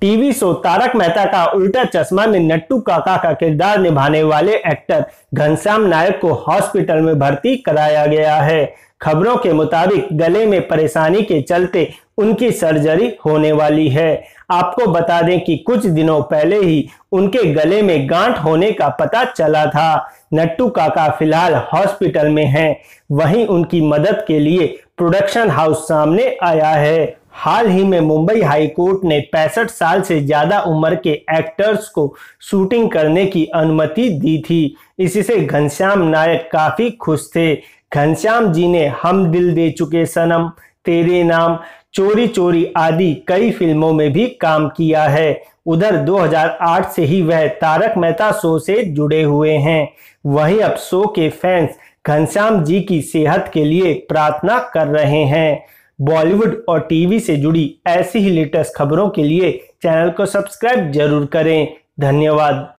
TV show Tarak Mehta का उल्टा चश्मा में नट्टू काका का किरदार निभाने वाले एक्टर घनश्याम नायक को हॉस्पिटल में भर्ती कराया गया है खबरों के मुताबिक गले में परेशानी के चलते उनकी सर्जरी होने वाली है आपको बता दें कि कुछ दिनों पहले ही उनके गले में गांठ होने का पता चला था नट्टू काका फिलहाल हॉस्पिटल में हैं वहीं उनकी मदद के लिए प्रोडक्शन हाउस सामने आया है हाल ही में मुंबई हाई कोर्ट ने पैंसठ साल से ज्यादा उम्र के एक्टर्स को शूटिंग करने की अनुमति दी थी इससे घनश्याम नायक काफी खुश थे घनश्याम जी ने हम दिल दे चुके सनम तेरे नाम चोरी चोरी आदि कई फिल्मों में भी काम किया है उधर 2008 से ही वह तारक मेहता शो से जुड़े हुए हैं वहीं अब शो के फैंस घनश्याम जी की सेहत के लिए प्रार्थना कर रहे हैं बॉलीवुड और टीवी से जुड़ी ऐसी ही लेटेस्ट खबरों के लिए चैनल को सब्सक्राइब जरूर करें धन्यवाद